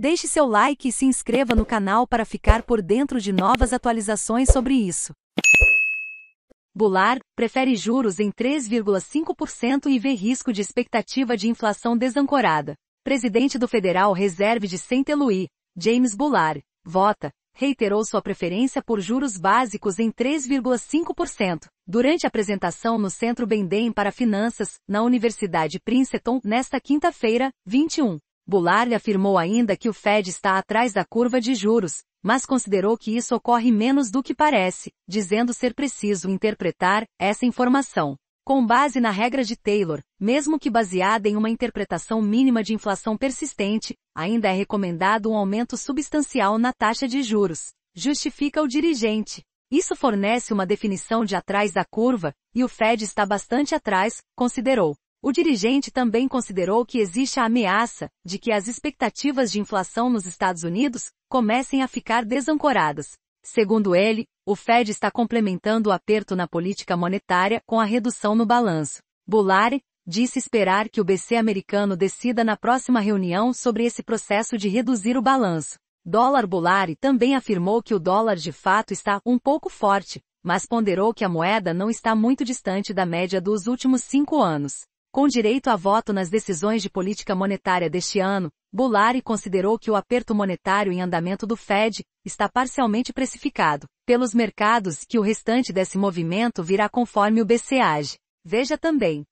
Deixe seu like e se inscreva no canal para ficar por dentro de novas atualizações sobre isso. Goulart prefere juros em 3,5% e vê risco de expectativa de inflação desancorada. Presidente do Federal Reserve de Saint Louis, James Goulart, vota, reiterou sua preferência por juros básicos em 3,5%. Durante a apresentação no Centro Bendem para Finanças, na Universidade Princeton, nesta quinta-feira, 21. Bullard afirmou ainda que o Fed está atrás da curva de juros, mas considerou que isso ocorre menos do que parece, dizendo ser preciso interpretar essa informação com base na regra de Taylor, mesmo que baseada em uma interpretação mínima de inflação persistente, ainda é recomendado um aumento substancial na taxa de juros, justifica o dirigente. Isso fornece uma definição de atrás da curva, e o Fed está bastante atrás, considerou. O dirigente também considerou que existe a ameaça de que as expectativas de inflação nos Estados Unidos comecem a ficar desancoradas. Segundo ele, o Fed está complementando o aperto na política monetária com a redução no balanço. Boulard disse esperar que o BC americano decida na próxima reunião sobre esse processo de reduzir o balanço. Dólar Boulard também afirmou que o dólar de fato está um pouco forte, mas ponderou que a moeda não está muito distante da média dos últimos cinco anos. Com direito a voto nas decisões de política monetária deste ano, Boulari considerou que o aperto monetário em andamento do Fed está parcialmente precificado pelos mercados que o restante desse movimento virá conforme o BC age. Veja também